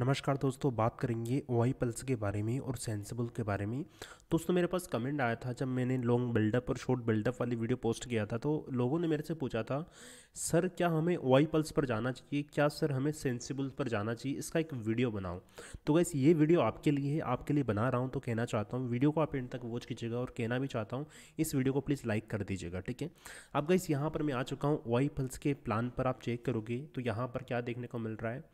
नमस्कार दोस्तों बात करेंगे वाई पल्स के बारे में और सेंसिबल के बारे में दोस्तों मेरे पास कमेंट आया था जब मैंने लॉन्ग बिल्डअप और शॉर्ट बिल्डअप वाली वीडियो पोस्ट किया था तो लोगों ने मेरे से पूछा था सर क्या हमें वाई पल्स पर जाना चाहिए क्या सर हमें सेंसिबल पर जाना चाहिए इसका एक वीडियो बनाओ तो वैसे ये वीडियो आपके लिए है आपके लिए बना रहा हूँ तो कहना चाहता हूँ वीडियो को आप एंड तक वॉच कीजिएगा और कहना भी चाहता हूँ इस वीडियो को प्लीज़ लाइक कर दीजिएगा ठीक है अब गैस यहाँ पर मैं आ चुका हूँ वाई पल्स के प्लान पर आप चेक करोगे तो यहाँ पर क्या देखने को मिल रहा है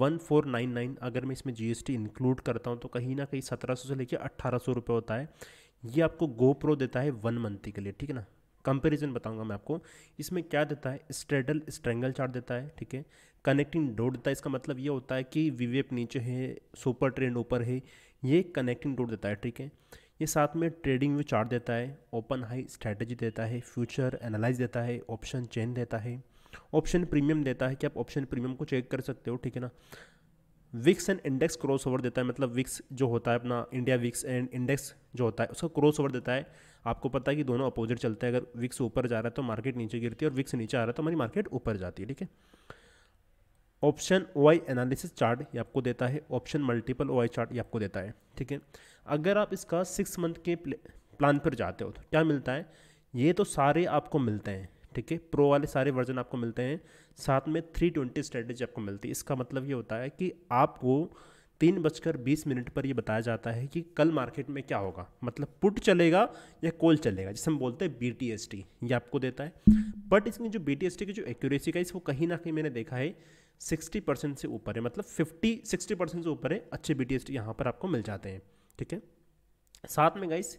वन फोर नाइन नाइन अगर मैं इसमें जीएसटी इंक्लूड करता हूँ तो कहीं ना कहीं सत्रह सौ से लेकर अट्ठारह सौ रुपये होता है ये आपको गोप्रो देता है वन मंथ के लिए ठीक है ना कंपेरिजन बताऊंगा मैं आपको इसमें क्या देता है स्ट्रेडल स्ट्रेंगल चार्ट देता है ठीक है कनेक्टिंग डोर देता है इसका मतलब ये होता है कि विवेप नीचे है सुपर ट्रेंड ऊपर है ये कनेक्टिंग डोर देता है ठीक है ये साथ में ट्रेडिंग व्यू चार्ट देता है ओपन हाई स्ट्रैटेजी देता है फ्यूचर एनालाइज देता है ऑप्शन चेन देता है ऑप्शन प्रीमियम देता है कि आप ऑप्शन प्रीमियम को चेक कर सकते हो ठीक है ना VIX and index cross over देता है मतलब विक्स जो होता है अपना इंडिया विक्स एंड इंडेक्स जो होता है उसका क्रॉस ओवर देता है आपको पता है कि दोनों अपोजिट चलते हैं अगर विक्स ऊपर जा रहा है तो मार्केट नीचे गिरती है और विक्स नीचे आ रहा है तो हमारी मार्केट ऊपर जाती है ठीक है ऑप्शन वाई एनालिसिस चार्ट ये आपको देता है ऑप्शन मल्टीपल ओ चार्ट ये आपको देता है ठीक है अगर आप इसका सिक्स मंथ के प्लान पर जाते हो तो क्या मिलता है ये तो सारे आपको मिलते हैं ठीक है प्रो वाले सारे वर्जन आपको मिलते हैं साथ में थ्री ट्वेंटी स्ट्रेटेजी आपको मिलती है इसका मतलब ये होता है कि आपको तीन बजकर बीस मिनट पर यह बताया जाता है कि कल मार्केट में क्या होगा मतलब पुट चलेगा या कोल चलेगा जिसे हम बोलते हैं बी टी एस टी ये आपको देता है बट इसमें जो बी टी एस टी की जो एक्यूरेसी का इसको कहीं ना कहीं मैंने देखा है सिक्सटी परसेंट से ऊपर है मतलब फिफ्टी सिक्सटी परसेंट से ऊपर है अच्छे बी टी एस टी यहाँ पर आपको मिल जाते हैं ठीक है साथ में गाइस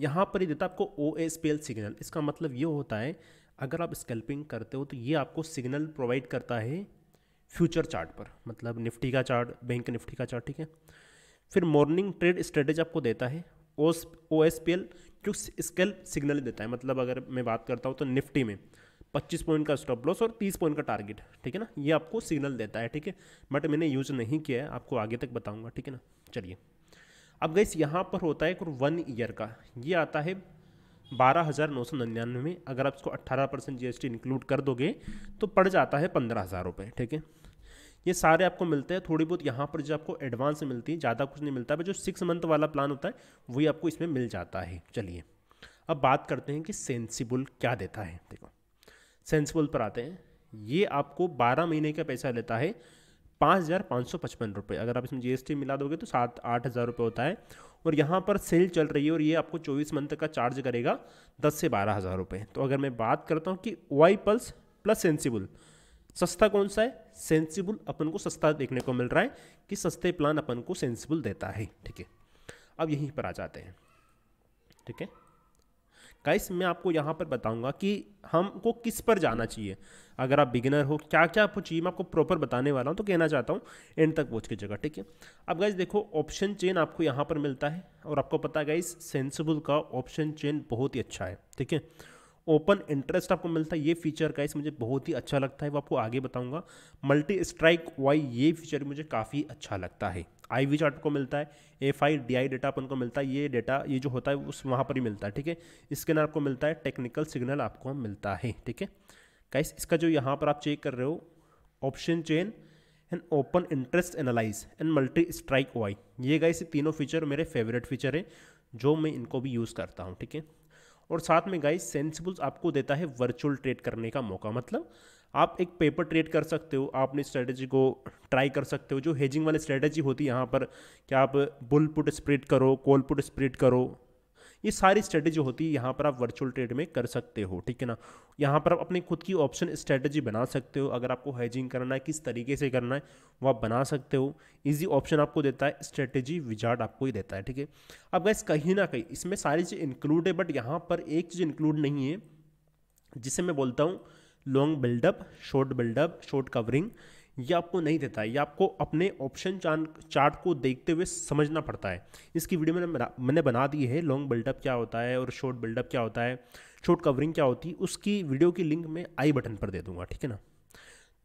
यहाँ पर ही देता है आपको O S P L signal इसका मतलब ये होता है अगर आप स्कैल्पिंग करते हो तो ये आपको सिग्नल प्रोवाइड करता है फ्यूचर चार्ट पर मतलब निफ्टी का चार्ट बैंक निफ्टी का चार्ट ठीक है फिर मॉर्निंग ट्रेड स्ट्रेटेज आपको देता है ओस ओ एस पी एल जो स्केल सिग्नल देता है मतलब अगर मैं बात करता हूँ तो निफ्टी में 25 पॉइंट का स्टॉप लॉस और 30 पॉइंट का टारगेट ठीक है ना ये आपको सिग्नल देता है ठीक है बट मैंने यूज नहीं किया है आपको आगे तक बताऊँगा ठीक है ना चलिए अब गैस यहाँ पर होता है एक वन ईयर का ये आता है बारह हज़ार नौ सौ निन्यानवे में अगर आप इसको अट्ठारह परसेंट जी इंक्लूड कर दोगे तो पड़ जाता है पंद्रह हज़ार रुपये ठीक है ये सारे आपको मिलते हैं थोड़ी बहुत यहाँ पर जो आपको एडवांस मिलती है ज़्यादा कुछ नहीं मिलता है जो सिक्स मंथ वाला प्लान होता है वही आपको इसमें मिल जाता है चलिए अब बात करते हैं कि सेंसिबल क्या देता है देखो सेंसिबल पर आते हैं ये आपको बारह महीने का पैसा लेता है पाँच हज़ार पाँच सौ पचपन रुपये अगर आप इसमें जीएसटी मिला दोगे तो सात आठ हज़ार रुपये होता है और यहाँ पर सेल चल रही है और ये आपको चौबीस मंथ का चार्ज करेगा दस से बारह हज़ार रुपये तो अगर मैं बात करता हूँ कि वाई पल्स प्लस सेंसिबल सस्ता कौन सा है सेंसिबल अपन को सस्ता देखने को मिल रहा है कि सस्ते प्लान अपन को सेंसिबल देता है ठीक है अब यहीं पर आ जाते हैं ठीक है गाइस मैं आपको यहाँ पर बताऊँगा कि हमको किस पर जाना चाहिए अगर आप बिगिनर हो क्या क्या आपको चाहिए मैं आपको प्रॉपर बताने वाला हूँ तो कहना चाहता हूँ एंड तक पहुँच के जगह ठीक है अब गाइस देखो ऑप्शन चेन आपको यहाँ पर मिलता है और आपको पता है गाइस सेंसिबल का ऑप्शन चेन बहुत ही अच्छा है ठीक है ओपन इंटरेस्ट आपको मिलता है ये फीचर का इस मुझे बहुत ही अच्छा लगता है वो आपको आगे बताऊंगा मल्टी स्ट्राइक वाई ये फीचर मुझे काफ़ी अच्छा लगता है आई वी चार्ट को मिलता है F I D I data अपन को मिलता है ये डेटा ये जो होता है उस वहाँ पर ही मिलता है ठीक है इसके अंदर आपको मिलता है टेक्निकल सिग्नल आपको मिलता है ठीक है गाइस इसका जो यहाँ पर आप चेक कर रहे हो option chain and open interest analyse and multi strike Y ये गाइस तीनों फीचर मेरे फेवरेट फीचर हैं जो मैं इनको भी यूज़ करता हूँ ठीक है और साथ में गाइस सेंसिबल्स आपको देता है वर्चुअल ट्रेड करने का मौका मतलब आप एक पेपर ट्रेड कर सकते हो आप अपनी स्ट्रेटजी को ट्राई कर सकते हो जो हेजिंग वाली स्ट्रेटजी होती है यहाँ पर कि आप बुल पुट स्प्रेड करो कोल पुट स्प्रेड करो ये सारी स्ट्रेटजी होती है यहाँ पर आप वर्चुअल ट्रेड में कर सकते हो ठीक है ना यहाँ पर आप अपनी खुद की ऑप्शन स्ट्रेटजी बना सकते हो अगर आपको हैजिंग करना है किस तरीके से करना है वो आप बना सकते हो इजी ऑप्शन आपको देता है स्ट्रेटजी विजार्ड आपको ही देता है ठीक है अब गैस कहीं ना कहीं इसमें सारी चीज़ इंक्लूड है बट यहाँ पर एक चीज़ इंक्लूड नहीं है जिसे मैं बोलता हूँ long buildup short buildup short covering ये आपको नहीं देता है ये आपको अपने ऑप्शन चार्ट को देखते हुए समझना पड़ता है इसकी वीडियो मैंने मैंने बना दी है लॉन्ग बिल्डअप क्या होता है और शॉर्ट बिल्डअप क्या होता है शॉर्ट कवरिंग क्या होती है उसकी वीडियो की लिंक मैं आई बटन पर दे दूंगा ठीक है ना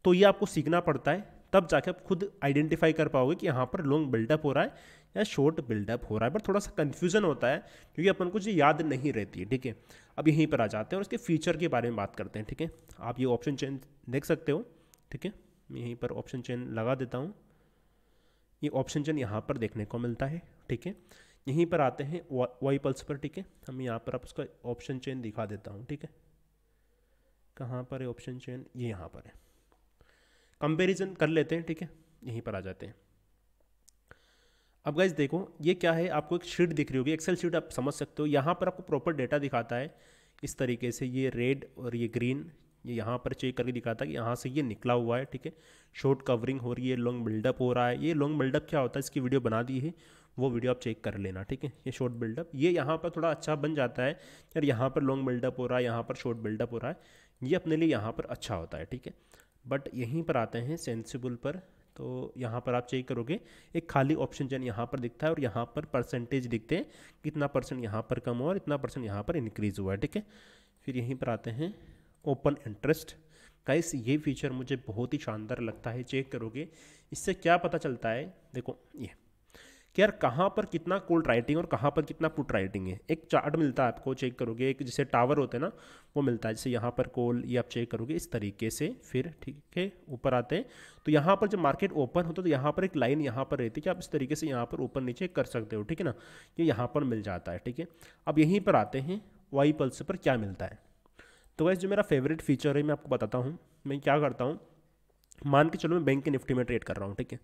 तो ये आपको सीखना पड़ता है तब जाके आप खुद आइडेंटिफाई कर पाओगे कि यहाँ पर लॉन्ग बिल्डअप हो रहा है या शॉर्ट बिल्डअप हो रहा है पर थोड़ा सा कन्फ्यूजन होता है क्योंकि अपन को ये याद नहीं रहती है ठीक है अब यहीं पर आ जाते हैं और इसके फीचर के बारे में बात करते हैं ठीक है आप ये ऑप्शन चेन देख सकते हो ठीक है मैं यहीं पर ऑप्शन चेन लगा देता हूँ ये ऑप्शन चेन यहाँ पर देखने को मिलता है ठीक है यहीं पर आते हैं वाई पल्स पर ठीक है हम यहाँ पर आप उसका ऑप्शन चेन दिखा देता हूँ ठीक है कहाँ पर है ऑप्शन चेन ये यहाँ पर है कंपेरिजन कर लेते हैं ठीक है यहीं पर आ जाते हैं अब गाइज देखो ये क्या है आपको एक शीट दिख रही होगी एक्सेल शीट आप समझ सकते हो यहाँ पर आपको प्रॉपर डेटा दिखाता है इस तरीके से ये रेड और ये ग्रीन ये यहाँ पर चेक करके दिखाता है कि यहाँ से ये निकला हुआ है ठीक है शॉर्ट कवरिंग हो रही है लॉन्ग बिल्डअप हो रहा है ये लॉन्ग बिल्डअप क्या होता है इसकी वीडियो बना दी है वो वीडियो आप चेक कर लेना ठीक है ये शॉर्ट बिल्डअप ये यहाँ पर थोड़ा अच्छा बन जाता है यार यहाँ पर लॉन्ग बिल्डअप हो रहा है यहाँ पर शॉर्ट बिल्डअप हो रहा है ये अपने लिए यहाँ पर अच्छा होता है ठीक है बट यहीं पर आते हैं सेंसिबल पर तो यहाँ पर आप चेक करोगे एक खाली ऑप्शन जन यहाँ पर दिखता है और यहाँ पर परसेंटेज दिखते हैं कितना परसेंट यहाँ पर कम हुआ और इतना परसेंट यहाँ पर इंक्रीज़ हुआ है ठीक है फिर यहीं पर आते हैं ओपन इंटरेस्ट गाइस ये फीचर मुझे बहुत ही शानदार लगता है चेक करोगे इससे क्या पता चलता है देखो ये कि यार कहाँ पर कितना कोल्ड राइटिंग और कहाँ पर कितना पुट राइटिंग है एक चार्ट मिलता है आपको चेक करोगे एक जैसे टावर होते हैं ना वो मिलता है जैसे यहाँ पर कोल ये आप चेक करोगे इस तरीके से फिर ठीक है ऊपर आते हैं तो यहाँ पर जब मार्केट ओपन होता है तो यहाँ पर एक लाइन यहाँ पर रहती है कि आप इस तरीके से यहाँ पर ऊपर नीचे कर सकते हो ठीक है ना ये यहाँ पर मिल जाता है ठीक है अब यहीं पर आते हैं वाई पल्स पर क्या मिलता है तो वैसे जो मेरा फेवरेट फीचर है मैं आपको बताता हूँ मैं क्या करता हूँ मान के चलो मैं बैंक के निफ्टी में ट्रेड कर रहा हूँ ठीक है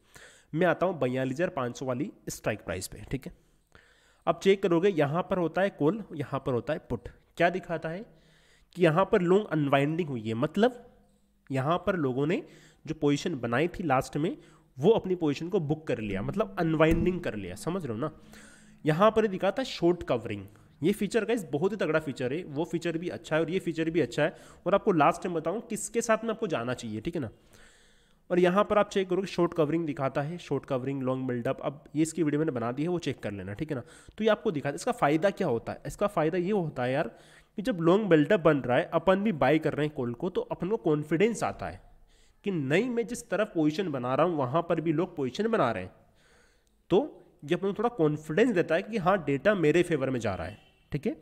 मैं आता हूँ बयालीस हज़ार पाँच सौ वाली स्ट्राइक प्राइस पे ठीक है अब चेक करोगे यहाँ पर होता है कोल यहाँ पर होता है पुट क्या दिखाता है कि यहाँ पर लॉन्ग अनवाइंडिंग हुई है मतलब यहाँ पर लोगों ने जो पोजिशन बनाई थी लास्ट में वो अपनी पोजिशन को बुक कर लिया मतलब अनवाइंडिंग कर लिया समझ रहे हो ना यहाँ पर दिखाता है शॉर्ट कवरिंग ये फीचर का इस बहुत ही तगड़ा फीचर है वो फीचर भी अच्छा है और ये फीचर भी अच्छा है और आपको लास्ट टाइम बताऊँ किसके साथ में आपको जाना चाहिए ठीक है ना और यहाँ पर आप चेक करोगे शॉर्ट कवरिंग दिखाता है शॉर्ट कवरिंग लॉन्ग बिल्डअप अब ये इसकी वीडियो मैंने बना दी है वो चेक कर लेना ठीक है ना तो ये आपको दिखाता है इसका फ़ायदा क्या होता है इसका फ़ायदा ये होता है यार कि जब लॉन्ग बिल्डअप बन रहा है अपन भी बाई कर रहे हैं कोल को तो अपन को कॉन्फिडेंस आता है कि नहीं मैं जिस तरफ पोजिशन बना रहा हूँ वहाँ पर भी लोग पोजिशन बना रहे हैं तो ये अपन को थोड़ा कॉन्फिडेंस देता है कि हाँ डेटा मेरे फेवर में जा रहा है ठीक है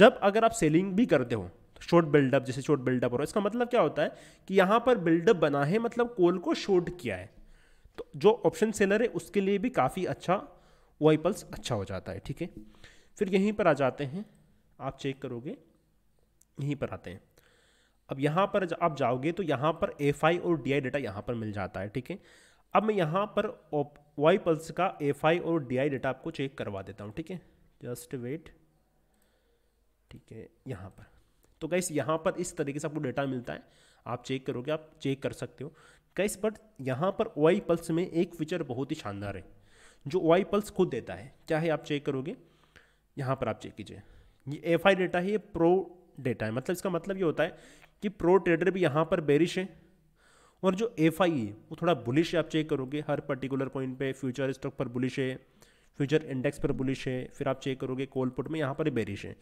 जब अगर आप सेलिंग भी करते हो शॉर्ट बिल्डअप जैसे शॉर्ट बिल्डअप हो रहा है इसका मतलब क्या होता है कि यहाँ पर बिल्डअप बना है मतलब कोल को शॉर्ट किया है तो जो ऑप्शन सेलर है उसके लिए भी काफ़ी अच्छा वाई पल्स अच्छा हो जाता है ठीक है फिर यहीं पर आ जाते हैं आप चेक करोगे यहीं पर आते हैं अब यहाँ पर आप जाओगे तो यहाँ पर एफ आई और डी आई डेटा यहाँ पर मिल जाता है ठीक है अब मैं यहाँ पर वाई पल्स का एफ आई और डी आई डेटा आपको चेक करवा देता हूँ ठीक है जस्ट वेट ठीक है यहाँ पर तो गाइस यहाँ पर इस तरीके से आपको डेटा मिलता है आप चेक करोगे आप चेक कर सकते हो गाइस बट यहाँ पर ओ पल्स में एक फीचर बहुत ही शानदार है जो ओ पल्स खुद देता है क्या है आप चेक करोगे यहाँ पर आप चेक कीजिए ये एफ आई डेटा है ये प्रो डेटा है मतलब इसका मतलब ये होता है कि प्रो ट्रेडर भी यहाँ पर बेरिश है और जो एफ आई है वो थोड़ा बुलिश है आप चेक करोगे हर पर्टिकुलर पॉइंट पे फ्यूचर स्टॉक पर बुलिश है फ्यूचर इंडेक्स पर बुलिश है फिर आप चेक करोगे कोल पुट में यहाँ पर बेरिश है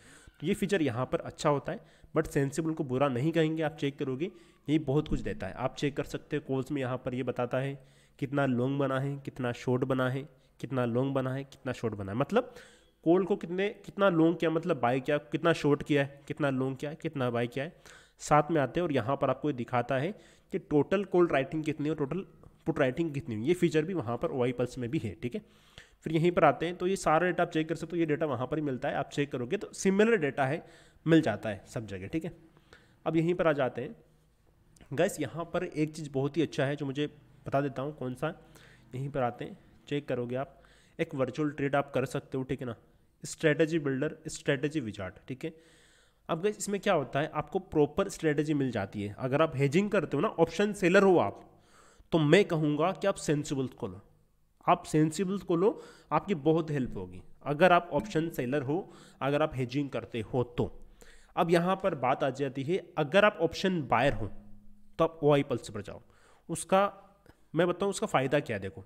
तो ये फीचर यहाँ पर अच्छा होता है बट सेंसिबल को बुरा नहीं कहेंगे आप चेक करोगे ये बहुत कुछ देता है आप चेक कर सकते हो कोल्स में यहाँ पर ये बताता है कितना लॉन्ग बना है कितना शॉर्ट बना है कितना लॉन्ग बना है कितना शॉर्ट बना है मतलब कोल को कितने कितना लॉन्ग किया मतलब बाई किया कितना शॉर्ट किया है कितना लॉन्ग किया है कितना बाई किया है साथ में आते हैं और यहाँ पर आपको ये दिखाता है कि टोटल कोल राइटिंग कितनी है टोटल पुट राइटिंग कितनी हुई ये फीचर भी वहाँ पर वाई पल्स में भी है ठीक है फिर यहीं पर आते हैं तो ये सारा डेटा आप चेक कर सकते हो ये डेटा वहाँ पर ही मिलता है आप चेक करोगे तो सिमिलर डेटा है मिल जाता है सब जगह ठीक है अब यहीं पर आ जाते हैं गैस यहाँ पर एक चीज़ बहुत ही अच्छा है जो मुझे बता देता हूँ कौन सा यहीं पर आते हैं चेक करोगे आप एक वर्चुअल ट्रेड आप कर सकते हो ठीक है ना स्ट्रेटजी बिल्डर स्ट्रेटजी विचार्ट ठीक है अब गैस इसमें क्या होता है आपको प्रॉपर स्ट्रेटजी मिल जाती है अगर आप हेजिंग करते हो ना ऑप्शन सेलर हो आप तो मैं कहूँगा कि आप सेंसिबल खोलो आप सेंसिबल्स को लो आपकी बहुत हेल्प होगी अगर आप ऑप्शन सेलर हो अगर आप हेजिंग करते हो तो अब यहाँ पर बात आ जाती है अगर आप ऑप्शन बायर हो तो आप ओ आई पल्स पर जाओ उसका मैं बताऊँ उसका फ़ायदा क्या है देखो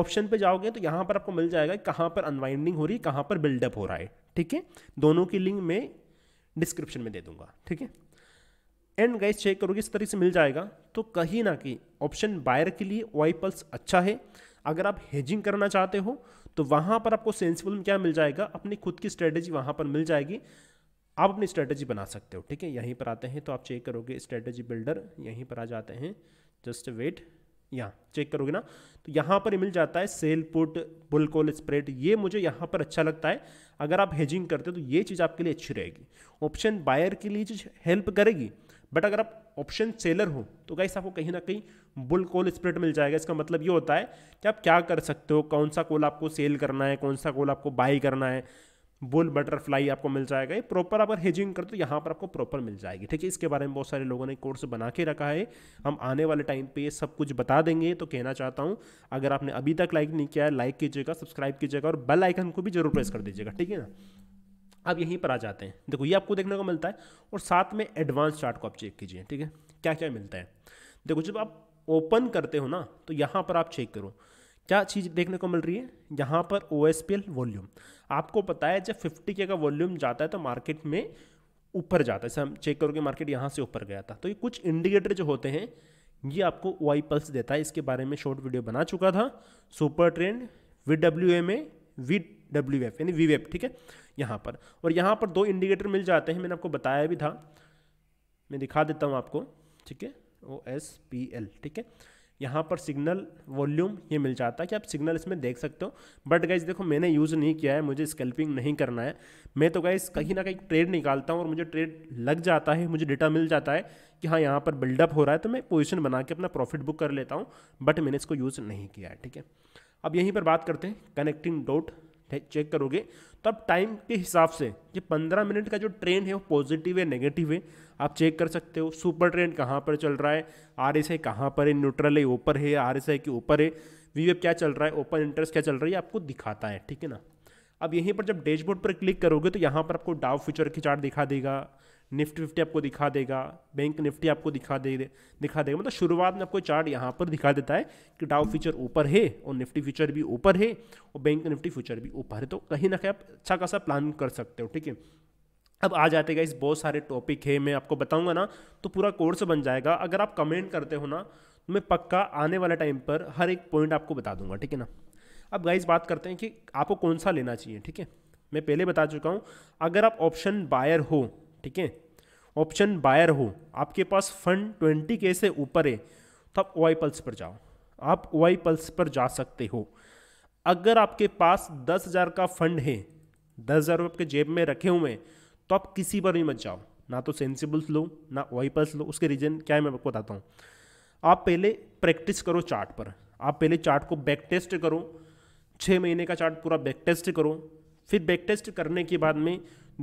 ऑप्शन पे जाओगे तो यहाँ पर आपको मिल जाएगा कहाँ पर अनवाइंडिंग हो रही है कहाँ पर बिल्डअप हो रहा है ठीक है दोनों की लिंक मैं डिस्क्रिप्शन में दे दूंगा ठीक है एंड गाइस चेक करोगे इस तरीके से मिल जाएगा तो कहीं ना कहीं ऑप्शन बायर के लिए वाई पल्स अच्छा है अगर आप हेजिंग करना चाहते हो तो वहां पर आपको सेंसिबल में क्या मिल जाएगा अपनी खुद की स्ट्रेटेजी वहां पर मिल जाएगी आप अपनी स्ट्रेटेजी बना सकते हो ठीक है यहीं पर आते हैं तो आप चेक करोगे स्ट्रेटेजी बिल्डर यहीं पर आ जाते हैं जस्ट वेट यहाँ चेक करोगे ना तो यहाँ पर मिल जाता है sell put bull call spread ये मुझे यहाँ पर अच्छा लगता है अगर आप हेजिंग करते हो तो ये चीज़ आपके लिए अच्छी रहेगी ऑप्शन बायर के लिए चीज़ हेल्प करेगी बट अगर आप ऑप्शन सेलर हो तो गाइस आपको कहीं ना कहीं बुल कॉल स्प्रेड मिल जाएगा इसका मतलब ये होता है कि आप क्या कर सकते हो कौन सा कॉल आपको सेल करना है कौन सा कॉल आपको बाई करना है बुल बटरफ्लाई आपको मिल जाएगा ये प्रॉपर अगर हेजिंग कर तो यहाँ पर आपको प्रॉपर मिल जाएगी ठीक है इसके बारे में बहुत सारे लोगों ने कोर्स बना के रखा है हम आने वाले टाइम पे सब कुछ बता देंगे तो कहना चाहता हूँ अगर आपने अभी तक लाइक नहीं किया है लाइक कीजिएगा सब्सक्राइब कीजिएगा और बेल आइकन को भी जरूर प्रेस कर दीजिएगा ठीक है ना अब यहीं पर आ जाते हैं देखो ये आपको देखने को मिलता है और साथ में एडवांस चार्ट को आप चेक कीजिए ठीक है क्या क्या मिलता है देखो जब आप ओपन करते हो ना तो यहाँ पर आप चेक करो क्या चीज़ देखने को मिल रही है यहाँ पर ओ वॉल्यूम आपको पता है जब फिफ्टी के का वॉल्यूम जाता है तो मार्केट में ऊपर जाता है जैसे हम चेक करोगे मार्केट यहाँ से ऊपर गया था तो ये कुछ इंडिकेटर जो होते हैं ये आपको वाई पल्स देता है इसके बारे में शॉर्ट वीडियो बना चुका था super trend V W M A V W F यानी वी वेब ठीक है यहाँ पर और यहाँ पर दो इंडिकेटर मिल जाते हैं मैंने आपको बताया भी था मैं दिखा देता हूँ आपको ठीक है ओ एस पी एल ठीक है यहाँ पर सिग्नल वॉल्यूम ये मिल जाता है कि आप सिग्नल इसमें देख सकते हो बट गाइज देखो मैंने यूज़ नहीं किया है मुझे स्कैल्पिंग नहीं करना है मैं तो गाइज कहीं ना कहीं ट्रेड निकालता हूँ और मुझे ट्रेड लग जाता है मुझे डेटा मिल जाता है कि हाँ यहाँ पर बिल्डअप हो रहा है तो मैं पोजिशन बना के अपना प्रॉफिट बुक कर लेता हूँ बट मैंने इसको यूज़ नहीं किया है ठीक है अब यहीं पर बात करते हैं कनेक्टिंग डॉट चेक करोगे तो आप टाइम के हिसाब से ये पंद्रह मिनट का जो ट्रेंड है वो पॉजिटिव है नेगेटिव है आप चेक कर सकते हो सुपर ट्रेंड कहाँ पर चल रहा है आर एस आई कहाँ पर है न्यूट्रल है ऊपर है आर एस आई के ऊपर है वी क्या चल रहा है ओपन इंटरेस्ट क्या चल रहा है आपको दिखाता है ठीक है ना अब यहीं पर जब डैशबोर्ड पर क्लिक करोगे तो यहाँ पर आपको डाव फ्यूचर की चार्ट दिखा देगा निफ्टी फिफ्टी आपको दिखा देगा बैंक निफ्टी आपको दिखा दे दिखा देगा मतलब शुरुआत में आपको चार्ट यहाँ पर दिखा देता है कि डाउ फ्यूचर ऊपर है और निफ्टी फ्यूचर भी ऊपर है और बैंक निफ्टी फ्यूचर भी ऊपर है तो कहीं ना कहीं आप अच्छा खासा प्लान कर सकते हो ठीक है अब आ जाते गाइस बहुत सारे टॉपिक है मैं आपको बताऊंगा ना तो पूरा कोर्स बन जाएगा अगर आप कमेंट करते हो ना तो मैं पक्का आने वाला टाइम पर हर एक पॉइंट आपको बता दूंगा ठीक है ना अब गाइस बात करते हैं कि आपको कौन सा लेना चाहिए ठीक है मैं पहले बता चुका हूँ अगर आप ऑप्शन बायर हो ठीक है ऑप्शन बायर हो आपके पास फंड ट्वेंटी के से ऊपर है तो आप ओ पल्स पर जाओ आप ओ पल्स पर जा सकते हो अगर आपके पास दस हज़ार का फंड है दस हज़ार रुपये आपके जेब में रखे हुए हैं तो आप किसी पर भी मत जाओ ना तो सेंसिबल्स लो ना ओ पल्स लो उसके रीज़न क्या है मैं आपको बताता हूँ आप पहले प्रैक्टिस करो चार्ट पर आप पहले चार्ट को बैक टेस्ट करो छः महीने का चार्ट पूरा बैक टेस्ट करो फिर बैक टेस्ट करने के बाद में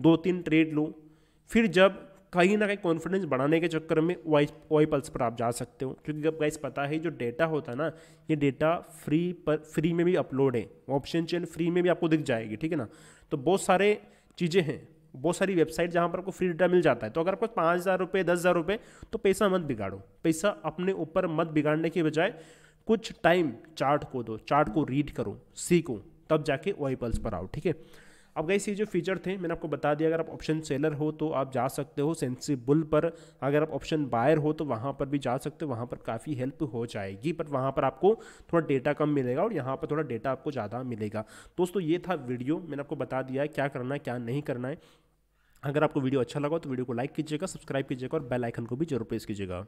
दो तीन ट्रेड लो फिर जब कहीं ना कहीं कॉन्फिडेंस बढ़ाने के चक्कर में वाई वाई पल्स पर आप जा सकते हो क्योंकि अब गाइस पता है जो डेटा होता है ना ये डेटा फ्री पर फ्री में भी अपलोड है ऑप्शन चेन फ्री में भी आपको दिख जाएगी ठीक है ना तो बहुत सारे चीज़ें हैं बहुत सारी वेबसाइट जहाँ पर आपको फ्री डेटा मिल जाता है तो अगर आपको पाँच हज़ार रुपये दस हज़ार रुपये तो पैसा मत बिगाड़ो पैसा अपने ऊपर मत बिगाड़ने के बजाय कुछ टाइम चार्ट को दो चार्ट को रीड करो सीखो तब जाके वाई पल्स पर आओ ठीक है अब गई ये जो फीचर थे मैंने आपको बता दिया अगर आप ऑप्शन सेलर हो तो आप जा सकते हो सेंसिबुल पर अगर आप ऑप्शन बायर हो तो वहाँ पर भी जा सकते हो वहाँ पर काफ़ी हेल्प हो जाएगी बट वहाँ पर आपको थोड़ा डेटा कम मिलेगा और यहाँ पर थोड़ा डेटा आपको ज़्यादा मिलेगा दोस्तों ये था वीडियो मैंने आपको बता दिया है क्या करना है क्या नहीं करना है अगर आपको वीडियो अच्छा लगा तो वीडियो को लाइक कीजिएगा सब्सक्राइब कीजिएगा और बेल आइकन को भी जरूर प्रेस कीजिएगा